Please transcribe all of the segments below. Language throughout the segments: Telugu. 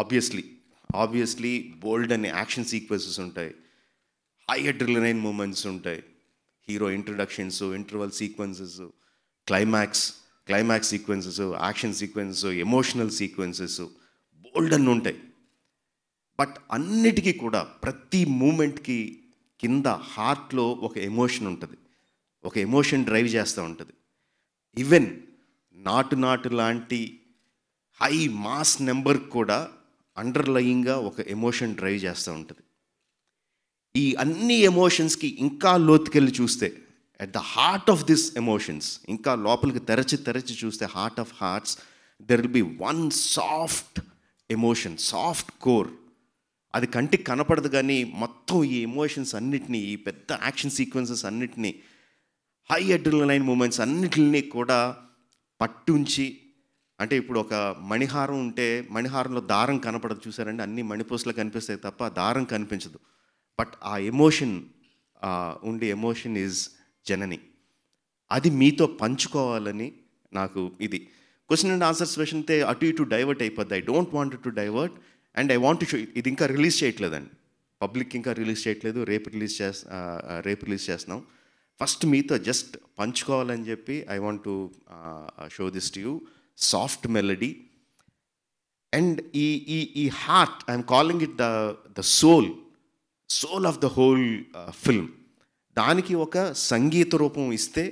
ఆబ్వియస్లీ ఆబ్వియస్లీ బోల్డ్ అనే యాక్షన్ సీక్వెన్సెస్ ఉంటాయి హై అడ్రిలైన్ మూమెంట్స్ ఉంటాయి hero introductions interval sequences climax climax sequences action sequences emotional sequences bold అన్ని ఉంటాయి బట్ అన్నిటికీ కూడా ప్రతి మూమెంట్కి కింద హార్ట్లో ఒక ఎమోషన్ ఉంటుంది ఒక ఎమోషన్ డ్రైవ్ చేస్తూ ఉంటుంది ఈవెన్ నాటు నాటు లాంటి హై మాస్ నెంబర్ కూడా అండర్లయింగ్గా ఒక ఎమోషన్ డ్రైవ్ చేస్తూ ఉంటుంది ఈ అన్ని ఎమోషన్స్కి ఇంకా లోతుకెళ్ళి చూస్తే at the heart of this emotions ఇంకా లోపలికి తెరచి తెరచి చూస్తే heart of hearts there will be one soft emotion soft core అది కంటికి కనపడదు కానీ మొత్తం ఈ ఎమోషన్స్ అన్నిటినీ ఈ పెద్ద యాక్షన్ సీక్వెన్సెస్ అన్నిటినీ హై లైన్ మూమెంట్స్ అన్నిటిని కూడా పట్టుంచి అంటే ఇప్పుడు ఒక మణిహారం ఉంటే మణిహారంలో దారం కనపడదు చూసారండి అన్ని మణిపూసలు కనిపిస్తాయి తప్ప దారం కనిపించదు బట్ ఆ ఎమోషన్ ఉండే ఎమోషన్ ఈజ్ జనని అది మీతో పంచుకోవాలని నాకు ఇది క్వశ్చన్ అండ్ ఆన్సర్స్ క్వశ్చన్ అయితే అటు ఇటు డైవర్ట్ అయిపోద్ది I don't want to divert and I want show ఇది ఇంకా రిలీజ్ చేయట్లేదండి పబ్లిక్ ఇంకా రిలీజ్ చేయట్లేదు రేపు రిలీజ్ చేస్ రేపు రిలీజ్ చేస్తున్నాం ఫస్ట్ మీతో జస్ట్ పంచుకోవాలని చెప్పి I want to show this to you soft melody and ఈ ఈ ఈ heart I'm calling it the the soul soul of the whole film దానికి ఒక సంగీత రూపం ఇస్తే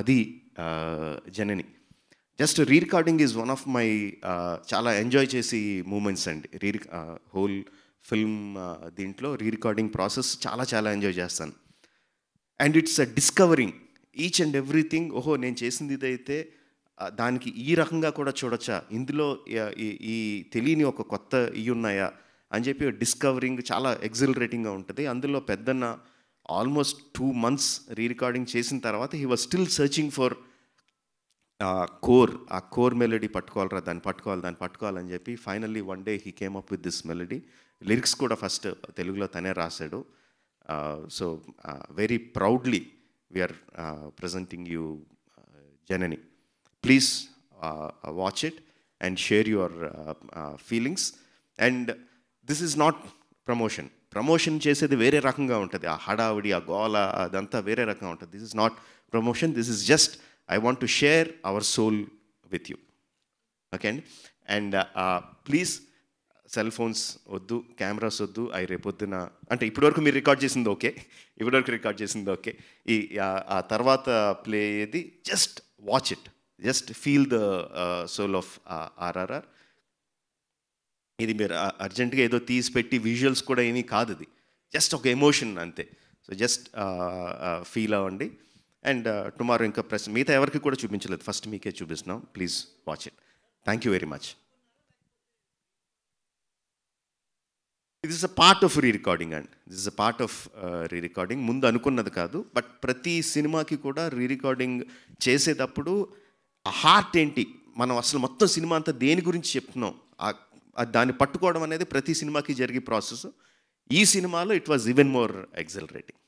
అది uh, Janani just re recording is one of my చాలా ఎంజాయ్ చేసి మూమెంట్స్ అండి రీ హోల్ ఫిల్మ్ దీంట్లో రీ రికార్డింగ్ ప్రాసెస్ చాలా చాలా ఎంజాయ్ చేస్తాను and it's a discovering each and everything ఓహో నేను చేసింది ఇదైతే దానికి ఈ రకంగా కూడా చూడొచ్చా ఇందులో ఈ తెలియని ఒక కొత్త ఇవి ఉన్నాయా అని చెప్పి డిస్కవరింగ్ చాలా ఎగ్జిలరేటింగ్గా ఉంటుంది అందులో పెద్దన్న almost two months re recording చేసిన తర్వాత he was still searching for core ఆ కోర్ మెలడీ పట్టుకోవాలరా దాన్ని పట్టుకోవాలి దాన్ని పట్టుకోవాలని చెప్పి finally one day he came up with this melody lyrics కూడా ఫస్ట్ తెలుగులో తనే రాశాడు so very proudly we are presenting you Janani please watch it and share your feelings and this is not promotion promotion చేసేది వేరే రకంగా ఉంటుంది ఆ హడావిడి ఆ గోల అదంతా వేరే రకంగా ఉంటుంది this is not promotion this is just I want to share our soul with you okay అండి అండ్ ప్లీజ్ సెల్ ఫోన్స్ వద్దు కెమెరాస్ వద్దు అవి రేపొద్దున అంటే ఇప్పటివరకు మీరు రికార్డ్ చేసింది ఓకే ఇప్పటివరకు రికార్డ్ చేసింది ఓకే ఈ ఆ తర్వాత ప్లే ఏది just watch it just feel the soul of RRR ఇది మీరు అర్జెంటుగా uh, ఏదో తీసి పెట్టి విజువల్స్ కూడా ఏమీ కాదు ఇది జస్ట్ ఒక ఎమోషన్ అంతే సో జస్ట్ ఫీల్ అవ్వండి అండ్ టుమారో uh, ఇంకా ప్రశ్న మిగతా ఎవరికి కూడా చూపించలేదు ఫస్ట్ మీకే చూపిస్తున్నాం please watch it thank you very much it is a part of re recording and this is a part of re recording ముందు అనుకున్నది కాదు బట్ ప్రతి సినిమాకి కూడా రీ రికార్డింగ్ చేసేటప్పుడు ఆ హార్ట్ ఏంటి మనం అసలు మొత్తం సినిమా అంతా దేని గురించి చెప్తున్నాం దాన్ని పట్టుకోవడం అనేది ప్రతి సినిమాకి జరిగే ప్రాసెస్ ఈ సినిమాలో it was even more exhilarating